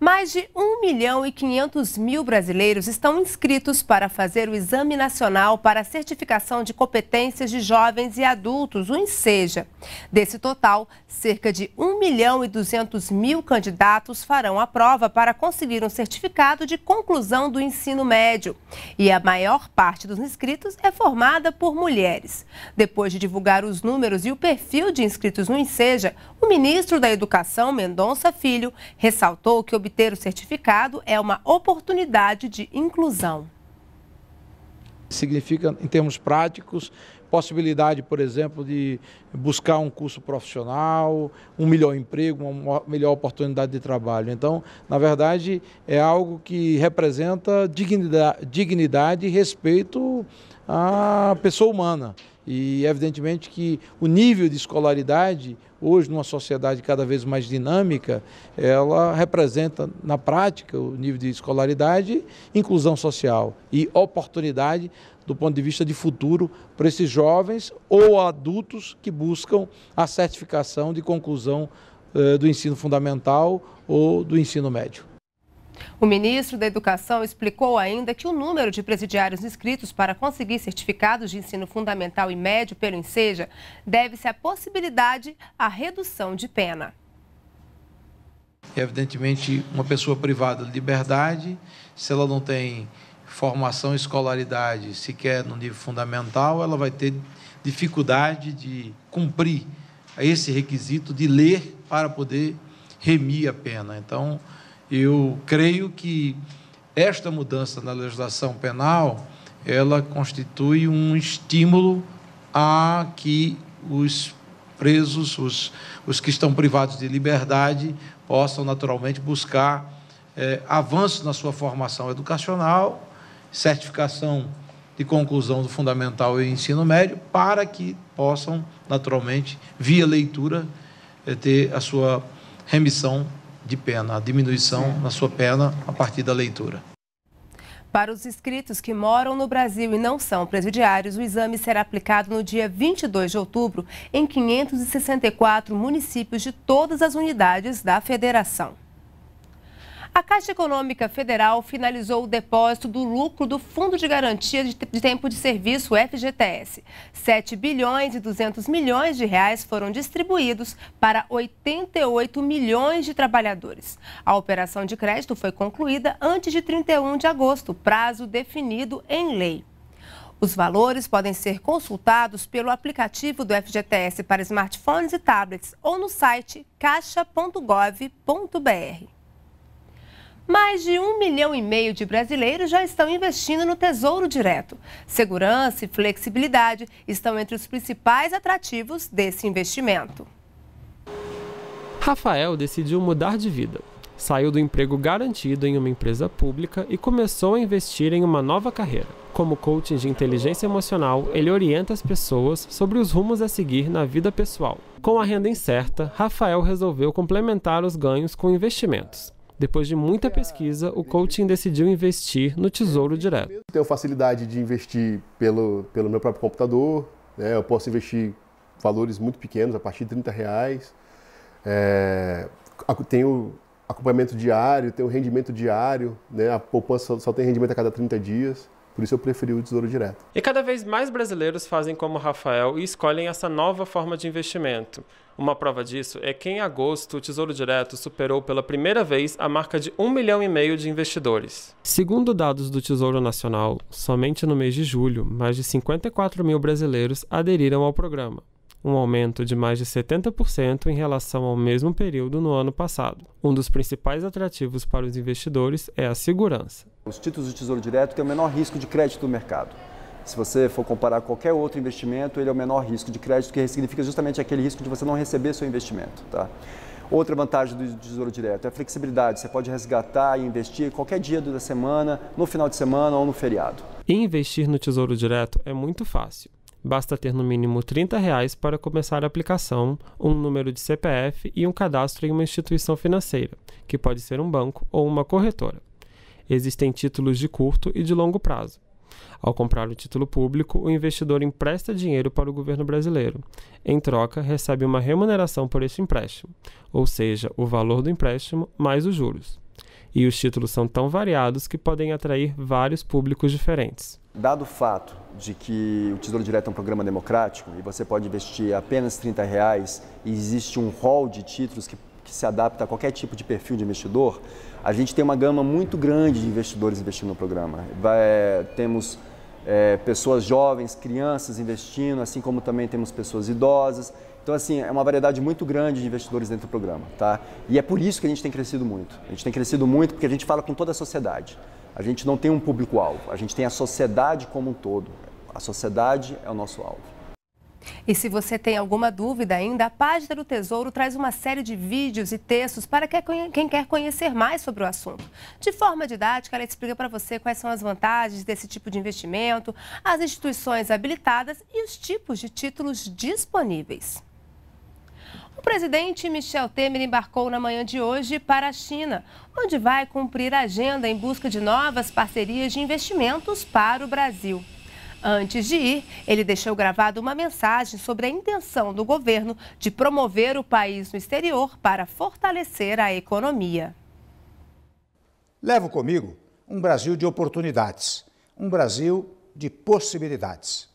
Mais de 1 milhão e 500 mil brasileiros estão inscritos para fazer o Exame Nacional para a Certificação de Competências de Jovens e Adultos, o INSEJA. Desse total, cerca de 1 milhão e 200 mil candidatos farão a prova para conseguir um certificado de conclusão do ensino médio. E a maior parte dos inscritos é formada por mulheres. Depois de divulgar os números e o perfil de inscritos no INSEJA, o ministro da Educação, Mendonça Filho, ressaltou que obter o certificado é uma oportunidade de inclusão. Significa, em termos práticos, possibilidade, por exemplo, de buscar um curso profissional, um melhor emprego, uma melhor oportunidade de trabalho. Então, na verdade, é algo que representa dignidade, dignidade e respeito à pessoa humana. E evidentemente que o nível de escolaridade, hoje numa sociedade cada vez mais dinâmica, ela representa na prática o nível de escolaridade, inclusão social e oportunidade do ponto de vista de futuro para esses jovens ou adultos que buscam a certificação de conclusão eh, do ensino fundamental ou do ensino médio. O ministro da Educação explicou ainda que o número de presidiários inscritos para conseguir certificados de ensino fundamental e médio pelo Inseja deve-se à possibilidade à redução de pena. evidentemente uma pessoa privada de liberdade, se ela não tem formação, escolaridade, sequer no nível fundamental, ela vai ter dificuldade de cumprir esse requisito de ler para poder remir a pena. Então, eu creio que esta mudança na legislação penal ela constitui um estímulo a que os presos, os, os que estão privados de liberdade, possam naturalmente buscar eh, avanços na sua formação educacional, certificação de conclusão do fundamental e ensino médio, para que possam naturalmente, via leitura, é, ter a sua remissão de pena a diminuição na sua pena a partir da leitura. Para os inscritos que moram no Brasil e não são presidiários, o exame será aplicado no dia 22 de outubro em 564 municípios de todas as unidades da federação. A Caixa Econômica Federal finalizou o depósito do lucro do Fundo de Garantia de Tempo de Serviço, FGTS. 7 bilhões e 200 milhões de reais foram distribuídos para 88 milhões de trabalhadores. A operação de crédito foi concluída antes de 31 de agosto, prazo definido em lei. Os valores podem ser consultados pelo aplicativo do FGTS para smartphones e tablets ou no site caixa.gov.br. Mais de um milhão e meio de brasileiros já estão investindo no Tesouro Direto. Segurança e flexibilidade estão entre os principais atrativos desse investimento. Rafael decidiu mudar de vida. Saiu do emprego garantido em uma empresa pública e começou a investir em uma nova carreira. Como coaching de inteligência emocional, ele orienta as pessoas sobre os rumos a seguir na vida pessoal. Com a renda incerta, Rafael resolveu complementar os ganhos com investimentos. Depois de muita pesquisa, o coaching decidiu investir no Tesouro Direto. Eu tenho facilidade de investir pelo, pelo meu próprio computador, né? eu posso investir valores muito pequenos, a partir de 30 reais. É, tenho acompanhamento diário, tenho rendimento diário, né? a poupança só tem rendimento a cada 30 dias. Por isso eu preferi o Tesouro Direto. E cada vez mais brasileiros fazem como Rafael e escolhem essa nova forma de investimento. Uma prova disso é que em agosto o Tesouro Direto superou pela primeira vez a marca de um milhão e meio de investidores. Segundo dados do Tesouro Nacional, somente no mês de julho, mais de 54 mil brasileiros aderiram ao programa, um aumento de mais de 70% em relação ao mesmo período no ano passado. Um dos principais atrativos para os investidores é a segurança. Os títulos do Tesouro Direto têm o menor risco de crédito do mercado. Se você for comparar qualquer outro investimento, ele é o menor risco de crédito, que significa justamente aquele risco de você não receber seu investimento. Tá? Outra vantagem do Tesouro Direto é a flexibilidade. Você pode resgatar e investir qualquer dia da semana, no final de semana ou no feriado. Investir no Tesouro Direto é muito fácil. Basta ter no mínimo R$ 30 reais para começar a aplicação, um número de CPF e um cadastro em uma instituição financeira, que pode ser um banco ou uma corretora. Existem títulos de curto e de longo prazo. Ao comprar o título público, o investidor empresta dinheiro para o governo brasileiro. Em troca, recebe uma remuneração por este empréstimo, ou seja, o valor do empréstimo mais os juros. E os títulos são tão variados que podem atrair vários públicos diferentes. Dado o fato de que o Tesouro Direto é um programa democrático e você pode investir apenas R$ reais e existe um rol de títulos que que se adapta a qualquer tipo de perfil de investidor, a gente tem uma gama muito grande de investidores investindo no programa. Vai, é, temos é, pessoas jovens, crianças investindo, assim como também temos pessoas idosas. Então, assim, é uma variedade muito grande de investidores dentro do programa, tá? E é por isso que a gente tem crescido muito. A gente tem crescido muito porque a gente fala com toda a sociedade. A gente não tem um público-alvo, a gente tem a sociedade como um todo. A sociedade é o nosso alvo. E se você tem alguma dúvida ainda, a página do Tesouro traz uma série de vídeos e textos para quem quer conhecer mais sobre o assunto. De forma didática, ela explica para você quais são as vantagens desse tipo de investimento, as instituições habilitadas e os tipos de títulos disponíveis. O presidente Michel Temer embarcou na manhã de hoje para a China, onde vai cumprir a agenda em busca de novas parcerias de investimentos para o Brasil. Antes de ir, ele deixou gravada uma mensagem sobre a intenção do governo de promover o país no exterior para fortalecer a economia. Levo comigo um Brasil de oportunidades, um Brasil de possibilidades.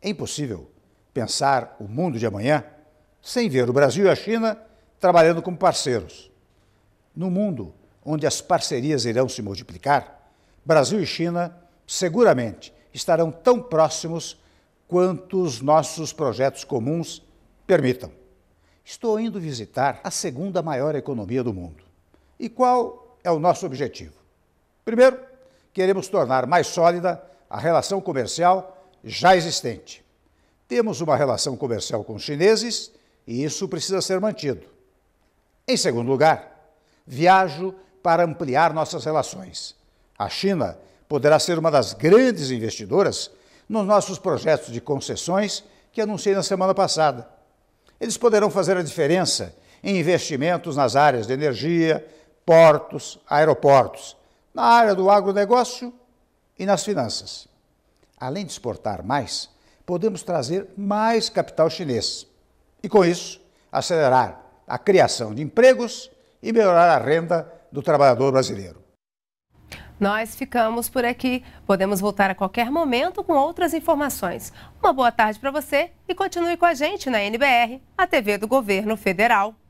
É impossível pensar o mundo de amanhã sem ver o Brasil e a China trabalhando como parceiros. No mundo onde as parcerias irão se multiplicar, Brasil e China seguramente estarão tão próximos quanto os nossos projetos comuns permitam. Estou indo visitar a segunda maior economia do mundo. E qual é o nosso objetivo? Primeiro, queremos tornar mais sólida a relação comercial já existente. Temos uma relação comercial com os chineses e isso precisa ser mantido. Em segundo lugar, viajo para ampliar nossas relações. A China poderá ser uma das grandes investidoras nos nossos projetos de concessões que anunciei na semana passada. Eles poderão fazer a diferença em investimentos nas áreas de energia, portos, aeroportos, na área do agronegócio e nas finanças. Além de exportar mais, podemos trazer mais capital chinês e, com isso, acelerar a criação de empregos e melhorar a renda do trabalhador brasileiro. Nós ficamos por aqui. Podemos voltar a qualquer momento com outras informações. Uma boa tarde para você e continue com a gente na NBR, a TV do Governo Federal.